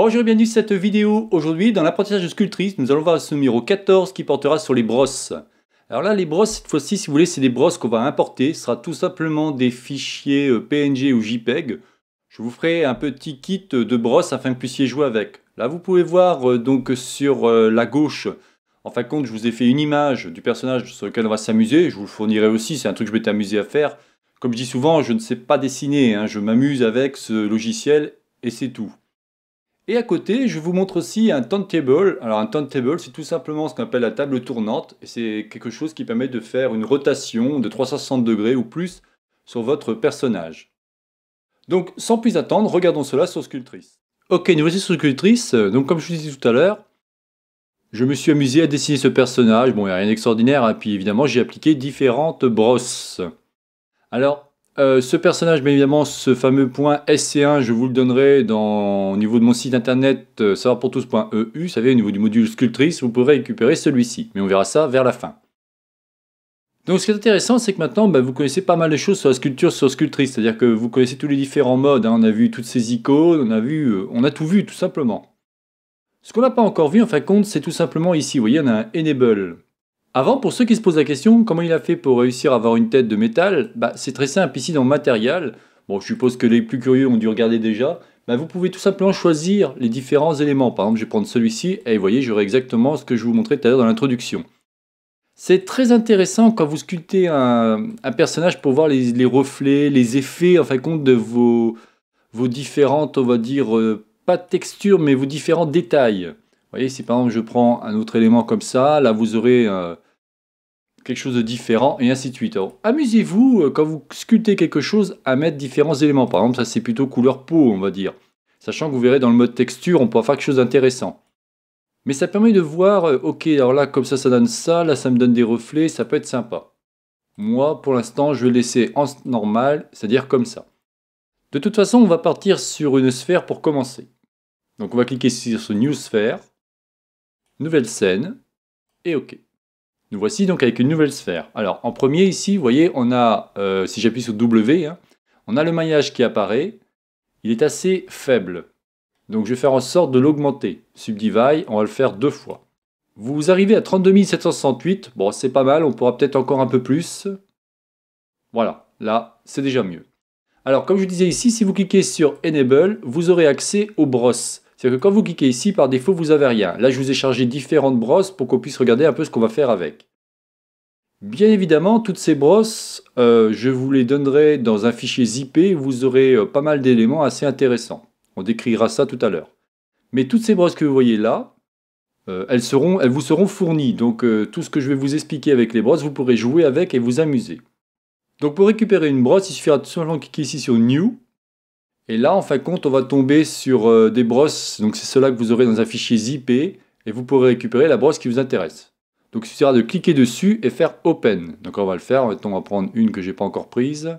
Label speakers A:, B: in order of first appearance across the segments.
A: Bonjour et bienvenue à cette vidéo. Aujourd'hui, dans l'apprentissage de sculptrice, nous allons voir ce numéro 14 qui portera sur les brosses. Alors là, les brosses, cette fois-ci, si vous voulez, c'est des brosses qu'on va importer. Ce sera tout simplement des fichiers euh, PNG ou JPEG. Je vous ferai un petit kit de brosses afin que vous puissiez jouer avec. Là, vous pouvez voir euh, donc sur euh, la gauche, en fin de compte, je vous ai fait une image du personnage sur lequel on va s'amuser. Je vous le fournirai aussi, c'est un truc que je m'étais amusé à faire. Comme je dis souvent, je ne sais pas dessiner, hein. je m'amuse avec ce logiciel et c'est tout. Et à côté, je vous montre aussi un turntable. Alors un turntable, c'est tout simplement ce qu'on appelle la table tournante. Et c'est quelque chose qui permet de faire une rotation de 360 degrés ou plus sur votre personnage. Donc sans plus attendre, regardons cela sur Sculptrice. Ok, nous voici sur Sculptrice. Donc comme je vous disais tout à l'heure, je me suis amusé à dessiner ce personnage. Bon, il n'y a rien d'extraordinaire. et hein. Puis évidemment, j'ai appliqué différentes brosses. Alors, euh, ce personnage, bien évidemment, ce fameux point SC1, je vous le donnerai dans, au niveau de mon site internet euh, e vous savez, au niveau du module sculptrice, vous pourrez récupérer celui-ci, mais on verra ça vers la fin. Donc ce qui est intéressant, c'est que maintenant, bah, vous connaissez pas mal de choses sur la sculpture, sur sculptrice, c'est-à-dire que vous connaissez tous les différents modes, hein. on a vu toutes ces icônes, on a, vu, euh, on a tout vu, tout simplement. Ce qu'on n'a pas encore vu, en fin de compte, c'est tout simplement ici, vous voyez, on a un Enable. Avant, pour ceux qui se posent la question, comment il a fait pour réussir à avoir une tête de métal bah, C'est très simple, ici dans Matériel, bon, je suppose que les plus curieux ont dû regarder déjà, Mais bah, vous pouvez tout simplement choisir les différents éléments. Par exemple, je vais prendre celui-ci, et vous voyez, j'aurai exactement ce que je vous montrais tout à l'heure dans l'introduction. C'est très intéressant quand vous sculptez un, personnage pour voir les, reflets, les effets, en fin de compte, de vos, vos différentes, on va dire, euh, pas textures, mais vos différents détails voyez, si par exemple je prends un autre élément comme ça, là vous aurez euh, quelque chose de différent et ainsi de suite. amusez-vous euh, quand vous sculptez quelque chose à mettre différents éléments. Par exemple, ça c'est plutôt couleur peau, on va dire. Sachant que vous verrez dans le mode texture, on pourra faire quelque chose d'intéressant. Mais ça permet de voir, euh, ok, alors là comme ça ça donne ça, là ça me donne des reflets, ça peut être sympa. Moi, pour l'instant, je vais laisser en normal, c'est-à-dire comme ça. De toute façon, on va partir sur une sphère pour commencer. Donc on va cliquer sur ce New Sphere nouvelle scène, et OK. Nous voici donc avec une nouvelle sphère. Alors en premier ici, vous voyez, on a, euh, si j'appuie sur W, hein, on a le maillage qui apparaît. Il est assez faible. Donc je vais faire en sorte de l'augmenter. Subdivide, on va le faire deux fois. Vous arrivez à 32 768. Bon, c'est pas mal, on pourra peut-être encore un peu plus. Voilà, là, c'est déjà mieux. Alors comme je disais ici, si vous cliquez sur Enable, vous aurez accès aux brosses. C'est que quand vous cliquez ici, par défaut, vous n'avez rien. Là, je vous ai chargé différentes brosses pour qu'on puisse regarder un peu ce qu'on va faire avec. Bien évidemment, toutes ces brosses, euh, je vous les donnerai dans un fichier zippé. vous aurez euh, pas mal d'éléments assez intéressants. On décrira ça tout à l'heure. Mais toutes ces brosses que vous voyez là, euh, elles, seront, elles vous seront fournies. Donc tout ce que je vais vous expliquer avec les brosses, vous pourrez jouer avec et vous amuser. Donc pour récupérer une brosse, il suffira de simplement cliquer ici sur New et là, en fin de compte, on va tomber sur euh, des brosses. Donc, c'est cela que vous aurez dans un fichier zippé. Et vous pourrez récupérer la brosse qui vous intéresse. Donc, il suffira de cliquer dessus et faire Open. Donc, on va le faire. On va prendre une que je n'ai pas encore prise.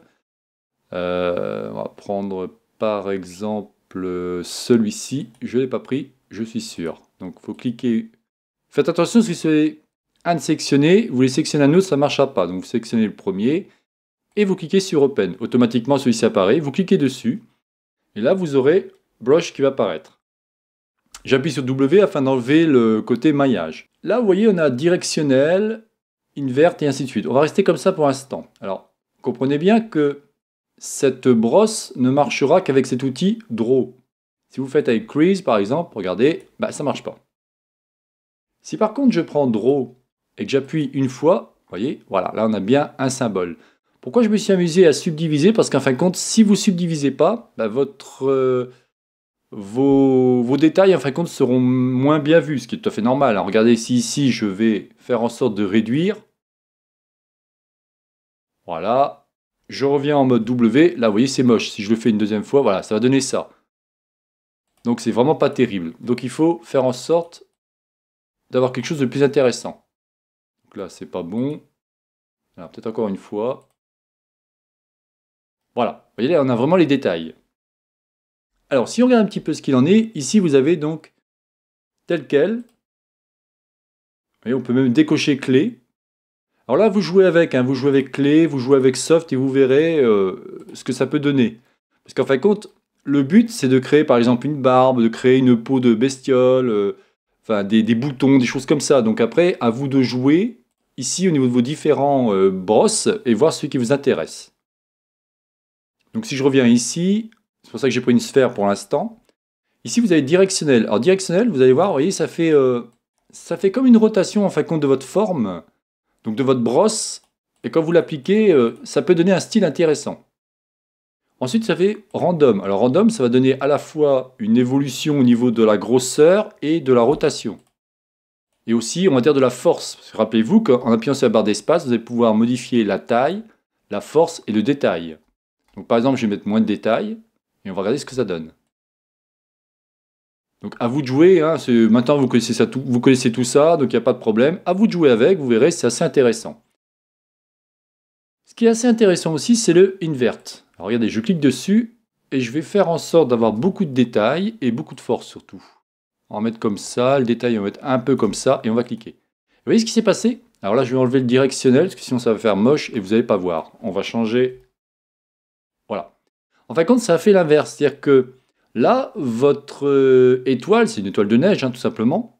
A: Euh, on va prendre par exemple celui-ci. Je ne l'ai pas pris, je suis sûr. Donc, il faut cliquer. Faites attention si vous avez un de vous les sélectionner un autre, ça ne marchera pas. Donc, vous sélectionnez le premier et vous cliquez sur Open. Automatiquement, celui-ci apparaît. Vous cliquez dessus et là, vous aurez Brush qui va apparaître. J'appuie sur W afin d'enlever le côté maillage. Là, vous voyez, on a directionnel, invert et ainsi de suite. On va rester comme ça pour l'instant. Alors, comprenez bien que cette brosse ne marchera qu'avec cet outil Draw. Si vous faites avec Crease, par exemple, regardez, bah, ça ne marche pas. Si par contre je prends Draw et que j'appuie une fois, vous voyez, voilà, là on a bien un symbole. Pourquoi je me suis amusé à subdiviser Parce qu'en fin de compte, si vous subdivisez pas, bah, votre, euh, vos, vos, détails en fin seront moins bien vus, ce qui est tout à fait normal. regardez ici, ici, je vais faire en sorte de réduire. Voilà. Je reviens en mode W. Là, vous voyez, c'est moche. Si je le fais une deuxième fois, voilà, ça va donner ça. Donc c'est vraiment pas terrible. Donc il faut faire en sorte d'avoir quelque chose de plus intéressant. Donc là, c'est pas bon. Alors peut-être encore une fois. Voilà, vous voyez là, on a vraiment les détails. Alors, si on regarde un petit peu ce qu'il en est, ici vous avez donc tel quel. Vous voyez, on peut même décocher clé. Alors là, vous jouez avec, hein. vous jouez avec clé, vous jouez avec soft et vous verrez euh, ce que ça peut donner. Parce qu'en fin de compte, le but c'est de créer par exemple une barbe, de créer une peau de bestiole, euh, enfin des, boutons, des choses comme ça. Donc après, à vous de jouer ici au niveau de vos différents euh, brosses et voir ce qui vous intéresse. Donc si je reviens ici, c'est pour ça que j'ai pris une sphère pour l'instant. Ici, vous avez directionnel. Alors directionnel, vous allez voir, voyez, ça fait, euh, ça fait comme une rotation en fin de compte de votre forme, donc de votre brosse. Et quand vous l'appliquez, euh, ça peut donner un style intéressant. Ensuite, ça fait random. Alors random, ça va donner à la fois une évolution au niveau de la grosseur et de la rotation. Et aussi, on va dire de la force. Rappelez-vous qu'en appuyant sur la barre d'espace, vous allez pouvoir modifier la taille, la force et le détail. Donc par exemple, je vais mettre moins de détails et on va regarder ce que ça donne. Donc à vous de jouer, hein, maintenant vous connaissez, tout, vous connaissez tout ça, donc il n'y a pas de problème. À vous de jouer avec, vous verrez, c'est assez intéressant. Ce qui est assez intéressant aussi, c'est le invert. Alors regardez, je clique dessus et je vais faire en sorte d'avoir beaucoup de détails et beaucoup de force surtout. On va mettre comme ça, le détail on va mettre un peu comme ça et on va cliquer. Vous voyez ce qui s'est passé Alors là je vais enlever le directionnel parce que sinon ça va faire moche et vous n'allez pas voir. On va changer en fin de compte, ça fait l'inverse. C'est-à-dire que là, votre euh, étoile, c'est une étoile de neige, hein, tout simplement,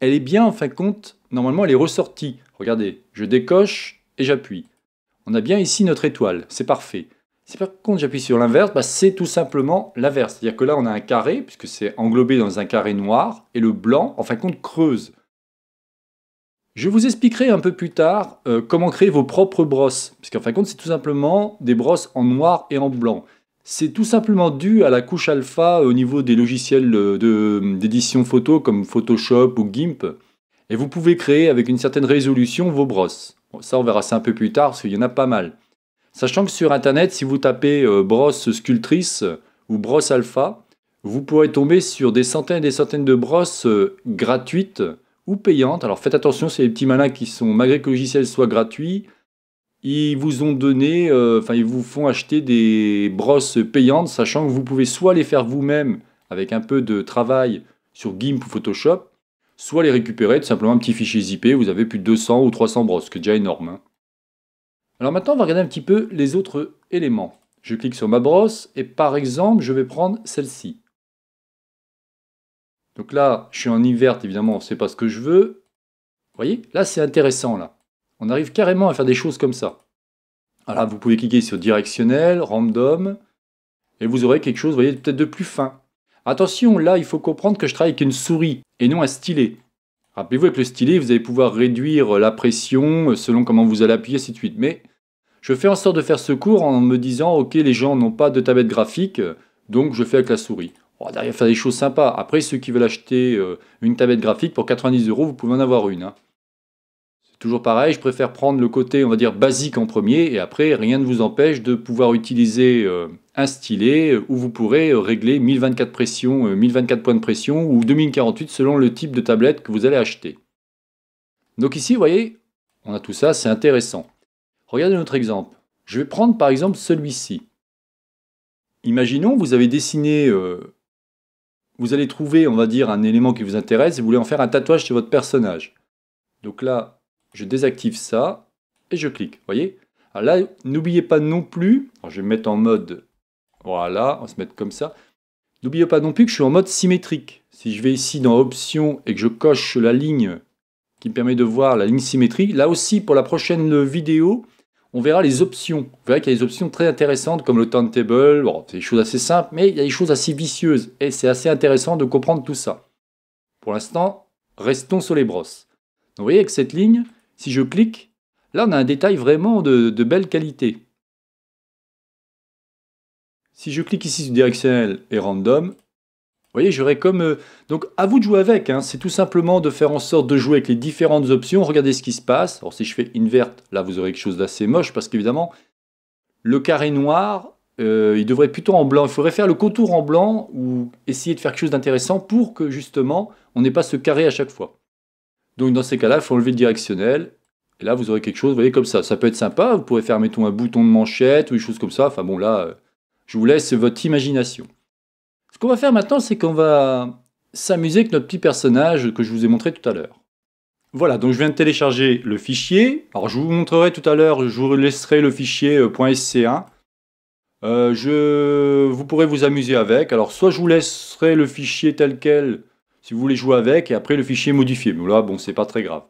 A: elle est bien, en fin de compte, normalement, elle est ressortie. Regardez, je décoche et j'appuie. On a bien ici notre étoile, c'est parfait. Si par contre j'appuie sur l'inverse, bah, c'est tout simplement l'inverse. C'est-à-dire que là, on a un carré, puisque c'est englobé dans un carré noir, et le blanc, en fin de compte, creuse. Je vous expliquerai un peu plus tard euh, comment créer vos propres brosses, puisqu'en fin de compte, c'est tout simplement des brosses en noir et en blanc. C'est tout simplement dû à la couche alpha au niveau des logiciels d'édition photo comme Photoshop ou GIMP. Et vous pouvez créer avec une certaine résolution vos brosses. ça, on verra ça un peu plus tard, parce qu'il y en a pas mal. Sachant que sur Internet, si vous tapez euh, brosse sculptrice ou brosse alpha, vous pourrez tomber sur des centaines et des centaines de brosses euh, gratuites ou payantes. Alors faites attention, c'est les petits malins qui sont, malgré que le logiciel soit gratuit, ils vous ont donné, euh, enfin ils vous font acheter des brosses payantes, sachant que vous pouvez soit les faire vous-même avec un peu de travail sur GIMP ou Photoshop, soit les récupérer tout simplement un petit fichier zippé, vous avez plus de 200 ou 300 brosses, ce qui est déjà énorme. Hein. Alors maintenant, on va regarder un petit peu les autres éléments. Je clique sur ma brosse et par exemple, je vais prendre celle-ci. Donc là, je suis en hiver, évidemment, on sait pas ce que je veux. Vous voyez Là, c'est intéressant, là. On arrive carrément à faire des choses comme ça. Alors, vous pouvez cliquer sur directionnel, random, et vous aurez quelque chose, vous voyez, peut-être de plus fin. Attention, là, il faut comprendre que je travaille avec une souris et non un stylet. Rappelez-vous, avec le stylet, vous allez pouvoir réduire la pression euh, selon comment vous allez appuyer, ainsi de suite. Mais je fais en sorte de faire ce cours en me disant, ok, les gens n'ont pas de tablette graphique, euh, donc je fais avec la souris derrière faire des choses sympas. Après, ceux qui veulent acheter euh, une tablette graphique pour 90 euros, vous pouvez en avoir une. Hein. C'est toujours pareil, je préfère prendre le côté, on va dire, basique en premier, et après, rien ne vous empêche de pouvoir utiliser euh, un stylet euh, où vous pourrez régler 1024 pressions, 1024 points de pression ou 2048 selon le type de tablette que vous allez acheter. Donc ici, vous voyez, on a tout ça, c'est intéressant. Regardez notre exemple. Je vais prendre par exemple celui-ci. Imaginons, vous avez dessiné vous allez trouver, on va dire, un élément qui vous intéresse et vous voulez en faire un tatouage sur votre personnage. Donc là, je désactive ça et je clique. Vous voyez alors là, n'oubliez pas non plus, je vais me mettre en mode, voilà, on va se mettre comme ça. N'oubliez pas non plus que je suis en mode symétrique. Si je vais ici dans Options et que je coche la ligne qui me permet de voir la ligne symétrique, là aussi, pour la prochaine vidéo, on verra les options. Vous verrez qu'il y a des options très intéressantes comme le turntable, bon, c'est des choses assez simples, mais il y a des choses assez vicieuses. Et c'est assez intéressant de comprendre tout ça. Pour l'instant, restons sur les brosses. vous voyez, avec cette ligne, si je clique, là on a un détail vraiment de, de belle qualité. Si je clique ici sur directionnel et random, vous voyez, j'aurais comme... Euh, donc à vous de jouer avec, hein. c'est tout simplement de faire en sorte de jouer avec les différentes options, regardez ce qui se passe. Alors si je fais Invert, là vous aurez quelque chose d'assez moche, parce qu'évidemment, le carré noir, euh, il devrait être plutôt en blanc. Il faudrait faire le contour en blanc, ou essayer de faire quelque chose d'intéressant, pour que justement, on n'ait pas ce carré à chaque fois. Donc dans ces cas-là, il faut enlever le directionnel, et là vous aurez quelque chose, vous voyez, comme ça. Ça peut être sympa, vous pourrez faire, mettons, un bouton de manchette, ou des chose comme ça. Enfin bon, là, euh, je vous laisse votre imagination. Ce qu'on va faire maintenant, c'est qu'on va s'amuser avec notre petit personnage que je vous ai montré tout à l'heure. Voilà, donc je viens de télécharger le fichier. Alors je vous montrerai tout à l'heure, je vous laisserai le fichier euh, .sc1. Euh, je... Vous pourrez vous amuser avec. Alors soit je vous laisserai le fichier tel quel si vous voulez jouer avec et après le fichier modifié. Mais là, bon, c'est pas très grave.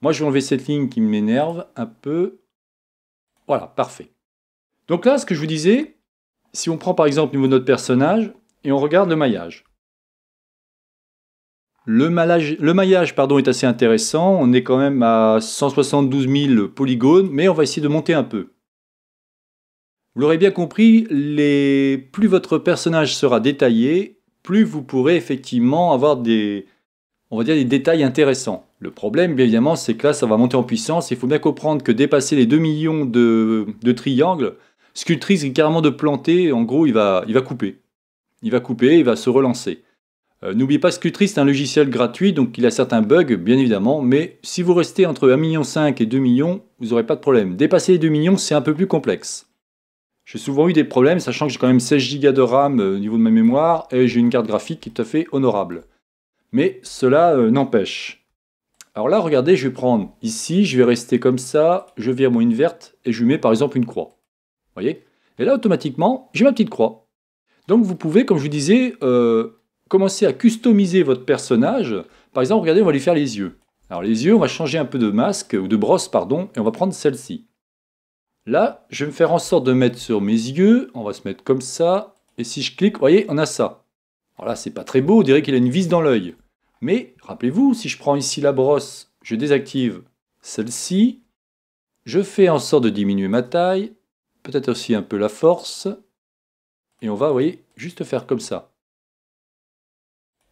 A: Moi, je vais enlever cette ligne qui m'énerve un peu. Voilà, parfait. Donc là, ce que je vous disais, si on prend par exemple au niveau de notre personnage, et on regarde le maillage. Le, maillage pardon, est assez intéressant, on est quand même à 172 000 polygones, mais on va essayer de monter un peu. Vous l'aurez bien compris, les... plus votre personnage sera détaillé, plus vous pourrez effectivement avoir des, on va dire, des détails intéressants. Le problème, bien évidemment, c'est que là, ça va monter en puissance. Il faut bien comprendre que dépasser les 2 millions de, de triangles, Sculptrice est carrément de planter, en gros, il va, il va couper il va couper, il va se relancer. Euh, N'oubliez pas, Scutri, c'est un logiciel gratuit, donc il a certains bugs, bien évidemment, mais si vous restez entre 1,5 million et 2 millions, vous n'aurez pas de problème. Dépasser les 2 millions, c'est un peu plus complexe. J'ai souvent eu des problèmes, sachant que j'ai quand même 16 Go de RAM euh, au niveau de ma mémoire, et j'ai une carte graphique qui est tout à fait honorable. Mais cela euh, n'empêche. Alors là, regardez, je vais prendre ici, je vais rester comme ça, je vire mon inverte, et je lui mets par exemple une croix. Vous voyez Et là, automatiquement, j'ai ma petite croix. Donc vous pouvez, comme je vous disais, euh, commencer à customiser votre personnage. Par exemple, regardez, on va lui faire les yeux. Alors les yeux, on va changer un peu de masque, ou de brosse, pardon, et on va prendre celle-ci. Là, je vais me faire en sorte de mettre sur mes yeux, on va se mettre comme ça, et si je clique, vous voyez, on a ça. Alors là, c'est pas très beau, on dirait qu'il a une vis dans l'œil. Mais, rappelez-vous, si je prends ici la brosse, je désactive celle-ci, je fais en sorte de diminuer ma taille, peut-être aussi un peu la force, et on va, voyez, juste faire comme ça.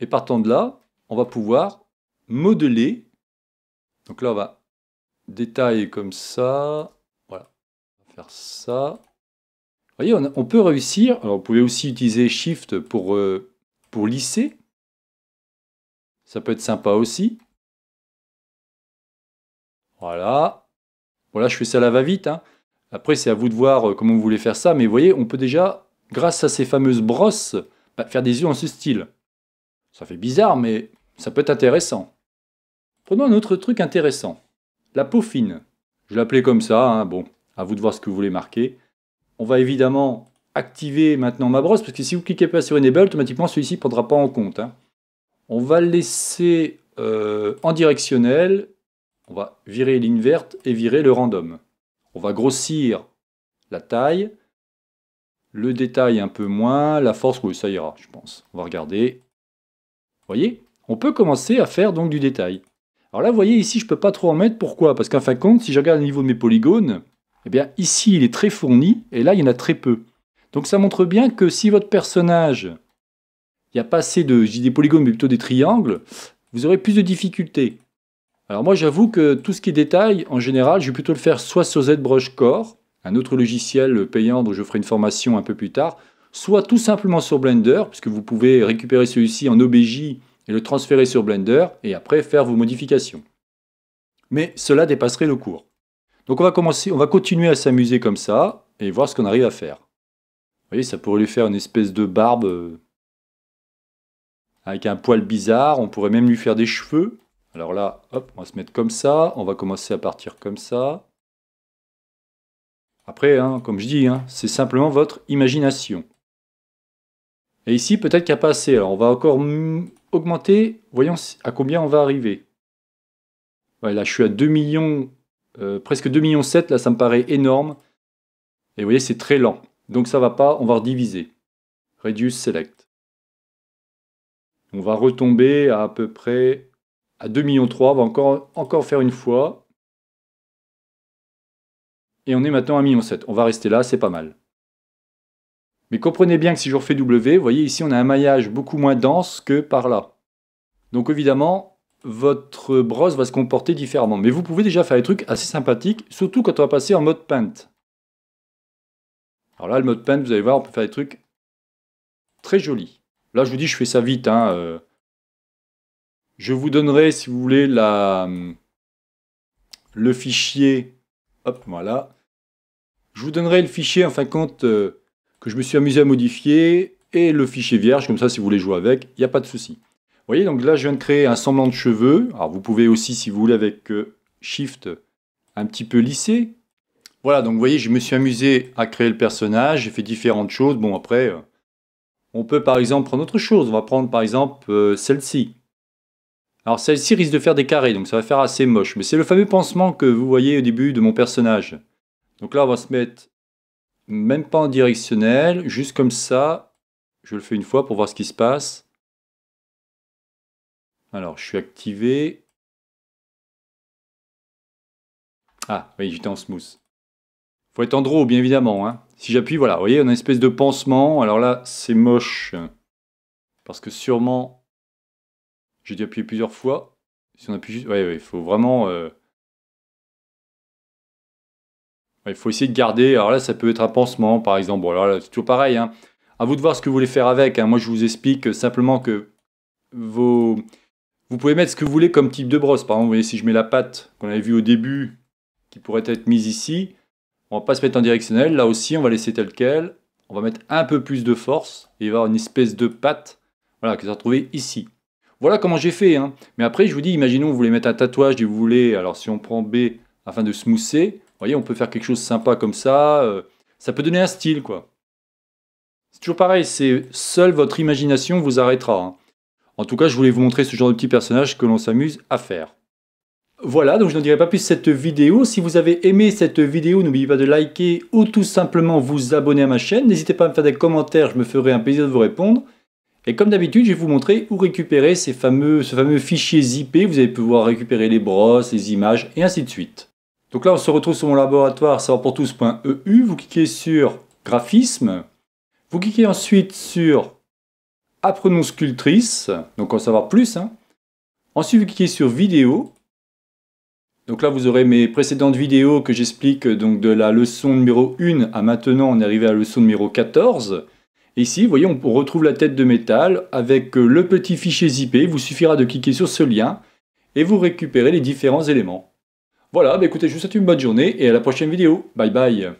A: Et partant de là, on va pouvoir modeler. Donc là, on va détailler comme ça. Voilà. On va faire ça. Vous voyez, on, peut réussir. Alors, vous pouvez aussi utiliser Shift pour, euh, pour lisser. Ça peut être sympa aussi. Voilà. Voilà, je fais ça à la va-vite. Hein. Après, c'est à vous de voir euh, comment vous voulez faire ça. Mais vous voyez, on peut déjà grâce à ces fameuses brosses, bah, faire des yeux en ce style. Ça fait bizarre, mais ça peut être intéressant. Prenons un autre truc intéressant. La peau fine. Je l'appelais comme ça, hein, bon, à vous de voir ce que vous voulez marquer. On va évidemment activer maintenant ma brosse, parce que si vous cliquez pas sur Enable, automatiquement celui-ci ne prendra pas en compte. Hein. On va laisser euh, en directionnel, on va virer ligne verte et virer le random. On va grossir la taille, le détail un peu moins, la force, oui, ça ira, je pense. On va regarder. Vous voyez On peut commencer à faire donc du détail. Alors là, vous voyez, ici, je ne peux pas trop en mettre. Pourquoi Parce qu'en fin de compte, si je regarde au niveau de mes polygones, eh bien, ici, il est très fourni, et là, il y en a très peu. Donc ça montre bien que si votre personnage, il n'y a pas assez de, je des polygones, mais plutôt des triangles, vous aurez plus de difficultés. Alors moi, j'avoue que tout ce qui est détail, en général, je vais plutôt le faire soit sur ZBrush Core, un autre logiciel payant dont je ferai une formation un peu plus tard, soit tout simplement sur Blender, puisque vous pouvez récupérer celui-ci en OBJ et le transférer sur Blender, et après faire vos modifications. Mais cela dépasserait le cours. Donc on va, commencer, on va continuer à s'amuser comme ça, et voir ce qu'on arrive à faire. Vous voyez, ça pourrait lui faire une espèce de barbe euh, avec un poil bizarre, on pourrait même lui faire des cheveux. Alors là, hop, on va se mettre comme ça, on va commencer à partir comme ça. Après, hein, comme je dis, hein, c'est simplement votre imagination. Et ici, peut-être qu'il n'y a pas assez. Alors, on va encore augmenter, voyons à combien on va arriver. là, je suis à 2 millions, euh, presque 2 millions 7, là, ça me paraît énorme. Et vous voyez, c'est très lent. Donc ça va pas, on va rediviser. Reduce Select. On va retomber à à peu près à 2 millions 3, on va encore, encore faire une fois et on est maintenant à 1,7 million. On va rester là, c'est pas mal. Mais comprenez bien que si je refais W, vous voyez ici on a un maillage beaucoup moins dense que par là. Donc évidemment, votre brosse va se comporter différemment. Mais vous pouvez déjà faire des trucs assez sympathiques, surtout quand on va passer en mode paint. Alors là, le mode paint, vous allez voir, on peut faire des trucs très jolis. Là, je vous dis, je fais ça vite. Hein, euh. Je vous donnerai, si vous voulez, la... Hum, le fichier Hop, voilà. Je vous donnerai le fichier, en fin de compte, euh, que je me suis amusé à modifier, et le fichier vierge, comme ça, si vous voulez jouer avec, il n'y a pas de souci. Vous voyez, donc là, je viens de créer un semblant de cheveux. Alors, vous pouvez aussi, si vous voulez, avec euh, Shift, un petit peu lisser. Voilà, donc vous voyez, je me suis amusé à créer le personnage, j'ai fait différentes choses. Bon, après, euh, on peut par exemple prendre autre chose. On va prendre par exemple celle-ci. Alors celle-ci risque de faire des carrés, donc ça va faire assez moche. Mais c'est le fameux pansement que vous voyez au début de mon personnage. Donc là, on va se mettre même pas en directionnel, juste comme ça. Je le fais une fois pour voir ce qui se passe. Alors, je suis activé. Ah, oui, j'étais en smooth. Faut être en draw, bien évidemment. Hein. Si j'appuie, voilà, vous voyez, on a une espèce de pansement. Alors là, c'est moche. Parce que sûrement, j'ai dû appuyer plusieurs fois. Si on appuie juste... Ouais, il faut vraiment... Euh, il faut essayer de garder. Alors là, ça peut être un pansement, par exemple. alors c'est toujours pareil. Hein. À vous de voir ce que vous voulez faire avec. Hein. Moi, je vous explique simplement que Vous pouvez mettre ce que vous voulez comme type de brosse. Par exemple, vous voyez, si je mets la pâte qu'on avait vue au début, qui pourrait être mise ici, on va pas se mettre en directionnel. Là aussi, on va laisser tel quel. On va mettre un peu plus de force. il va y avoir une espèce de pâte voilà, que vous retrouver ici. Voilà comment j'ai fait. Hein. Mais après, je vous dis, imaginons, vous voulez mettre un tatouage et vous voulez, alors si on prend B afin de mousser, vous voyez, on peut faire quelque chose de sympa comme ça. Euh, ça peut donner un style, quoi. C'est toujours pareil, c'est seule votre imagination vous arrêtera. Hein. En tout cas, je voulais vous montrer ce genre de petit personnage que l'on s'amuse à faire. Voilà, donc je n'en dirai pas plus cette vidéo. Si vous avez aimé cette vidéo, n'oubliez pas de liker ou tout simplement vous abonner à ma chaîne. N'hésitez pas à me faire des commentaires, je me ferai un plaisir de vous répondre. Et comme d'habitude, je vais vous montrer où récupérer ces fameux, ce fameux fichier zip. Vous allez pouvoir récupérer les brosses, les images et ainsi de suite. Donc là, on se retrouve sur mon laboratoire savoir e Vous cliquez sur Graphisme. Vous cliquez ensuite sur Apprenons Sculptrice. Donc en savoir plus. Hein. Ensuite, vous cliquez sur Vidéo. Donc là, vous aurez mes précédentes vidéos que j'explique donc de la leçon numéro 1 à maintenant, on est arrivé à la leçon numéro 14. Ici, vous voyez, on retrouve la tête de métal avec euh, le petit fichier zippé. Il vous suffira de cliquer sur ce lien et vous récupérez les différents éléments. Voilà, bah, écoutez, je vous souhaite une bonne journée et à la prochaine vidéo. Bye bye